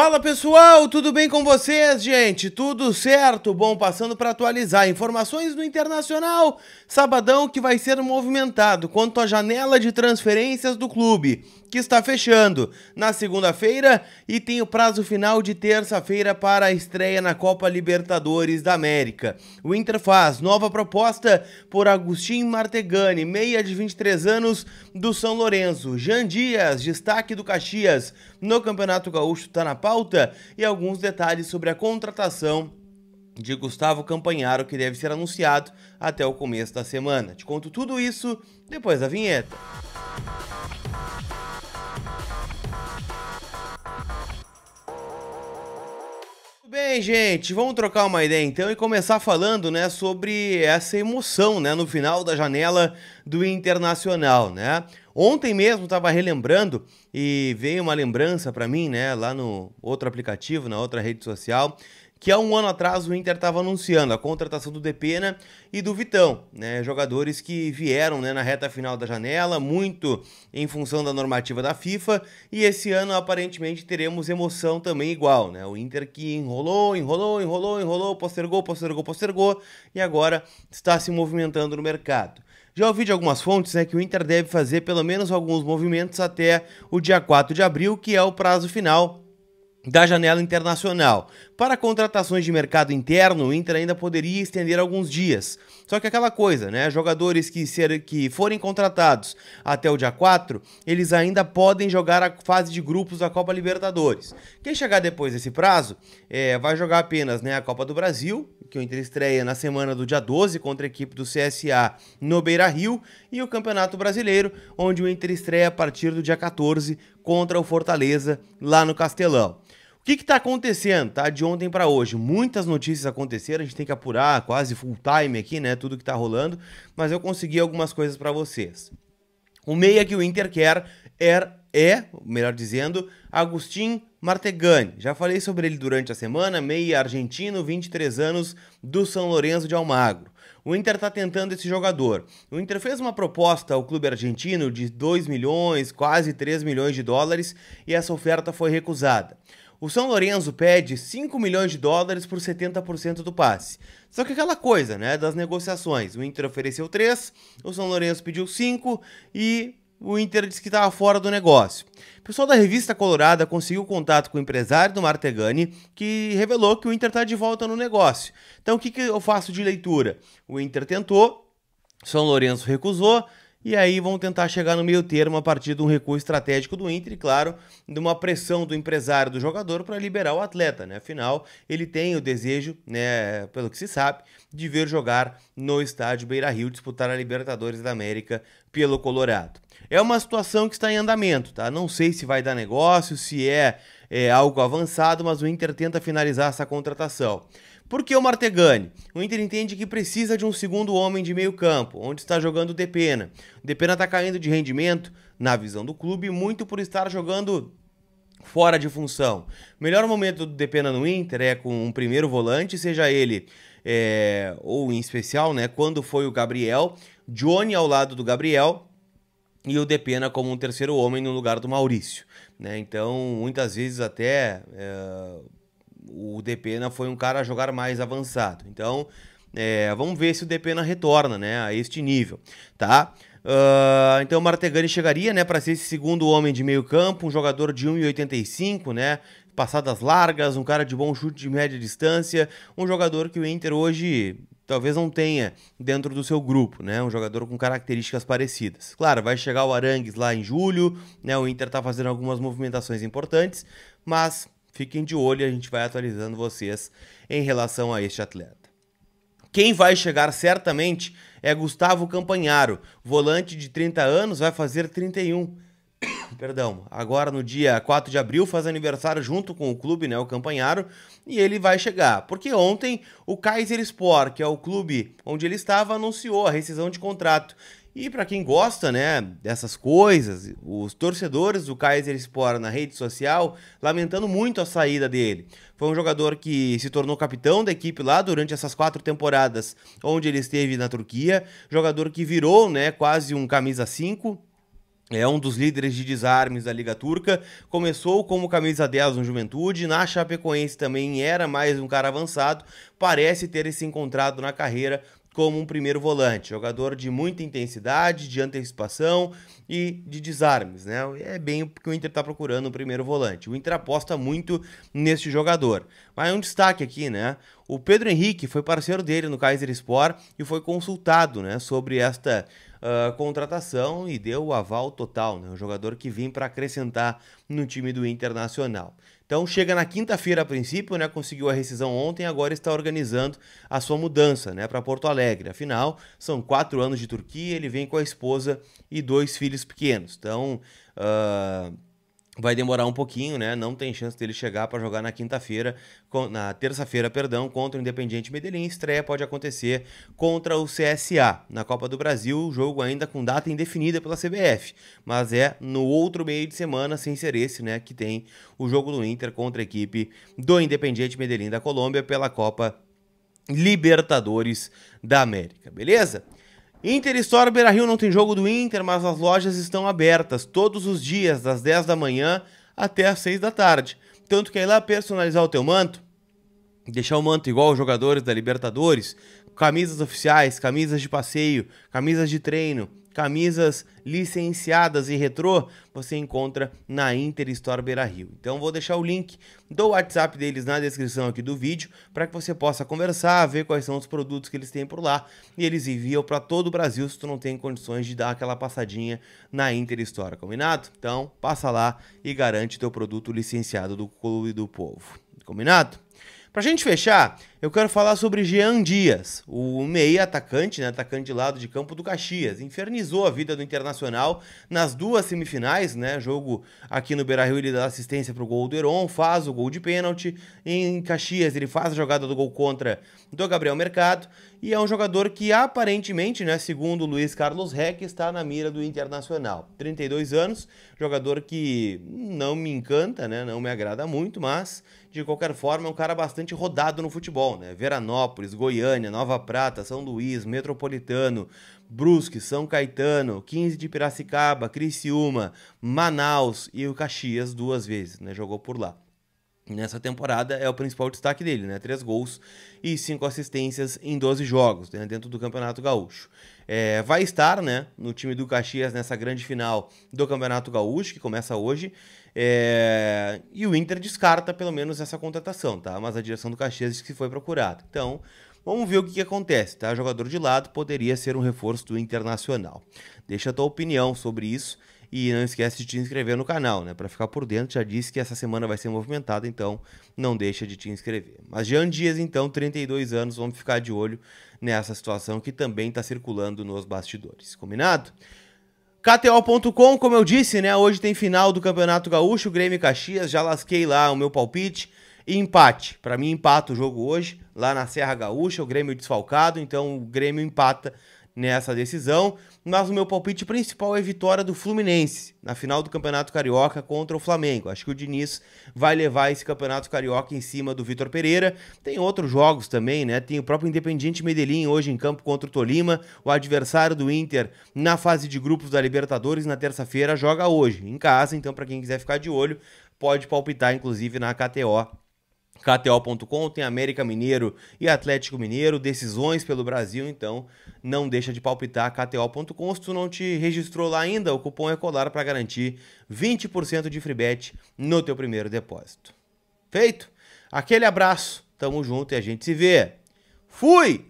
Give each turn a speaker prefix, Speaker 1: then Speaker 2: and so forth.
Speaker 1: Fala pessoal, tudo bem com vocês, gente? Tudo certo? Bom, passando para atualizar informações do Internacional, sabadão que vai ser movimentado quanto à janela de transferências do clube que está fechando na segunda-feira e tem o prazo final de terça-feira para a estreia na Copa Libertadores da América. O Inter faz nova proposta por Agustin Martegani, meia de 23 anos do São Lourenço. Jean Dias, destaque do Caxias no Campeonato Gaúcho, está na pauta e alguns detalhes sobre a contratação de Gustavo Campanharo, que deve ser anunciado até o começo da semana. Te conto tudo isso depois da vinheta. Bem, gente, vamos trocar uma ideia então e começar falando, né, sobre essa emoção, né, no final da janela do Internacional, né? Ontem mesmo estava relembrando e veio uma lembrança para mim, né, lá no outro aplicativo, na outra rede social, que há um ano atrás o Inter estava anunciando a contratação do Depena e do Vitão, né? jogadores que vieram né, na reta final da janela, muito em função da normativa da FIFA, e esse ano aparentemente teremos emoção também igual. Né? O Inter que enrolou, enrolou, enrolou, enrolou, postergou, postergou, postergou, e agora está se movimentando no mercado. Já ouvi de algumas fontes né, que o Inter deve fazer pelo menos alguns movimentos até o dia 4 de abril, que é o prazo final da janela internacional. Para contratações de mercado interno, o Inter ainda poderia estender alguns dias. Só que aquela coisa, né? Jogadores que, ser, que forem contratados até o dia 4, eles ainda podem jogar a fase de grupos da Copa Libertadores. Quem chegar depois desse prazo é, vai jogar apenas né, a Copa do Brasil, que o Inter estreia na semana do dia 12 contra a equipe do CSA no Beira Rio, e o Campeonato Brasileiro, onde o Inter estreia a partir do dia 14 contra o Fortaleza lá no Castelão que está acontecendo, tá? De ontem para hoje, muitas notícias aconteceram, a gente tem que apurar quase full time aqui, né? Tudo que está rolando, mas eu consegui algumas coisas para vocês. O meia que o Inter quer é, é, melhor dizendo, Agustin Martegani. Já falei sobre ele durante a semana, meia argentino, 23 anos, do São Lourenço de Almagro. O Inter está tentando esse jogador. O Inter fez uma proposta ao clube argentino de 2 milhões, quase 3 milhões de dólares, e essa oferta foi recusada. O São Lourenço pede 5 milhões de dólares por 70% do passe. Só que aquela coisa, né, das negociações. O Inter ofereceu 3, o São Lourenço pediu 5 e o Inter disse que estava fora do negócio. O pessoal da revista Colorada conseguiu contato com o empresário do Martegani, que revelou que o Inter está de volta no negócio. Então o que, que eu faço de leitura? O Inter tentou, São Lourenço recusou, e aí vão tentar chegar no meio termo a partir de um recuo estratégico do Inter e, claro, de uma pressão do empresário do jogador para liberar o atleta, né? Afinal, ele tem o desejo, né, pelo que se sabe, de ver jogar no estádio Beira-Rio disputar a Libertadores da América pelo Colorado. É uma situação que está em andamento, tá? Não sei se vai dar negócio, se é, é algo avançado, mas o Inter tenta finalizar essa contratação. Por que o Martegani? O Inter entende que precisa de um segundo homem de meio campo, onde está jogando o Depena. O Depena está caindo de rendimento, na visão do clube, muito por estar jogando fora de função. O melhor momento do Depena no Inter é com um primeiro volante, seja ele é, ou em especial, né, quando foi o Gabriel, Johnny ao lado do Gabriel e o Depena como um terceiro homem no lugar do Maurício. Né? Então, muitas vezes até... É, o Depena foi um cara a jogar mais avançado. Então, é, vamos ver se o Depena retorna, né, a este nível, tá? Uh, então o Martegani chegaria, né, para ser esse segundo homem de meio campo, um jogador de 1,85, né, passadas largas, um cara de bom chute de média distância, um jogador que o Inter hoje talvez não tenha dentro do seu grupo, né? Um jogador com características parecidas. Claro, vai chegar o Arangues lá em julho, né? O Inter tá fazendo algumas movimentações importantes, mas Fiquem de olho, a gente vai atualizando vocês em relação a este atleta. Quem vai chegar certamente é Gustavo Campanharo, volante de 30 anos, vai fazer 31. Perdão, agora no dia 4 de abril faz aniversário junto com o clube, né, o Campanharo, e ele vai chegar. Porque ontem o Kaiser Sport, que é o clube onde ele estava, anunciou a rescisão de contrato e para quem gosta, né, dessas coisas, os torcedores do Kaiser Sport na rede social lamentando muito a saída dele. Foi um jogador que se tornou capitão da equipe lá durante essas quatro temporadas onde ele esteve na Turquia, jogador que virou, né, quase um camisa 5, é um dos líderes de desarmes da Liga Turca. Começou como camisa 10 no Juventude, na Chapecoense também era mais um cara avançado. Parece ter se encontrado na carreira como um primeiro volante, jogador de muita intensidade, de antecipação e de desarmes, né? É bem o que o Inter está procurando no primeiro volante. O Inter aposta muito neste jogador. Mas um destaque aqui, né? O Pedro Henrique foi parceiro dele no Kaiser Sport e foi consultado, né, sobre esta uh, contratação e deu o aval total, né? Um jogador que vem para acrescentar no time do Internacional. Então chega na quinta-feira a princípio, né? Conseguiu a rescisão ontem, agora está organizando a sua mudança, né? Para Porto Alegre. Afinal, são quatro anos de Turquia, ele vem com a esposa e dois filhos pequenos. Então uh, vai demorar um pouquinho, né? Não tem chance dele chegar para jogar na quinta-feira, na terça-feira, perdão, contra o Independiente Medellín. Estreia pode acontecer contra o CSA na Copa do Brasil, jogo ainda com data indefinida pela CBF, mas é no outro meio de semana, sem ser esse, né, que tem o jogo do Inter contra a equipe do Independiente Medellín da Colômbia pela Copa Libertadores da América. Beleza? Inter Store Beira Rio não tem jogo do Inter, mas as lojas estão abertas todos os dias, das 10 da manhã até as 6 da tarde. Tanto que ir lá personalizar o teu manto, deixar o manto igual aos jogadores da Libertadores, camisas oficiais, camisas de passeio, camisas de treino, camisas licenciadas e retrô, você encontra na Inter Store Beira Rio. Então vou deixar o link do WhatsApp deles na descrição aqui do vídeo para que você possa conversar, ver quais são os produtos que eles têm por lá e eles enviam para todo o Brasil se tu não tem condições de dar aquela passadinha na Inter Store, combinado? Então passa lá e garante teu produto licenciado do Clube do Povo, combinado? Para a gente fechar, eu quero falar sobre Jean Dias, o meia atacante, né, atacante de lado de campo do Caxias. Infernizou a vida do Internacional nas duas semifinais, né? Jogo aqui no Beira-Rio ele dá assistência para o gol do Heron, faz o gol de pênalti. Em Caxias ele faz a jogada do gol contra do Gabriel Mercado e é um jogador que aparentemente, né, segundo Luiz Carlos Reck, está na mira do Internacional. 32 anos, jogador que não me encanta, né, não me agrada muito, mas de qualquer forma é um cara bastante rodado no futebol. Bom, né? Veranópolis, Goiânia, Nova Prata, São Luís, Metropolitano, Brusque, São Caetano, 15 de Piracicaba, Criciúma, Manaus e o Caxias duas vezes, né? Jogou por lá nessa temporada é o principal destaque dele, né? Três gols e cinco assistências em 12 jogos né? dentro do Campeonato Gaúcho. É, vai estar né, no time do Caxias nessa grande final do Campeonato Gaúcho, que começa hoje. É, e o Inter descarta pelo menos essa contratação, tá? Mas a direção do Caxias disse que foi procurada. Então, vamos ver o que, que acontece, tá? Jogador de lado poderia ser um reforço do Internacional. Deixa a tua opinião sobre isso. E não esquece de te inscrever no canal, né? Para ficar por dentro, já disse que essa semana vai ser movimentada, então não deixa de te inscrever. Mas Jean Dias, então, 32 anos, vamos ficar de olho nessa situação que também está circulando nos bastidores. Combinado? KTO.com, como eu disse, né? Hoje tem final do Campeonato Gaúcho, Grêmio e Caxias, já lasquei lá o meu palpite. empate. Para mim, empata o jogo hoje, lá na Serra Gaúcha, o Grêmio desfalcado, então o Grêmio empata nessa decisão, mas o meu palpite principal é vitória do Fluminense na final do Campeonato Carioca contra o Flamengo. Acho que o Diniz vai levar esse Campeonato Carioca em cima do Vitor Pereira. Tem outros jogos também, né? Tem o próprio Independiente Medellín hoje em campo contra o Tolima, o adversário do Inter na fase de grupos da Libertadores na terça-feira joga hoje em casa, então para quem quiser ficar de olho, pode palpitar inclusive na KTO KTO.com tem América Mineiro e Atlético Mineiro, decisões pelo Brasil, então não deixa de palpitar KTO.com. Se tu não te registrou lá ainda, o cupom é colar para garantir 20% de free bet no teu primeiro depósito. Feito? Aquele abraço, tamo junto e a gente se vê. Fui!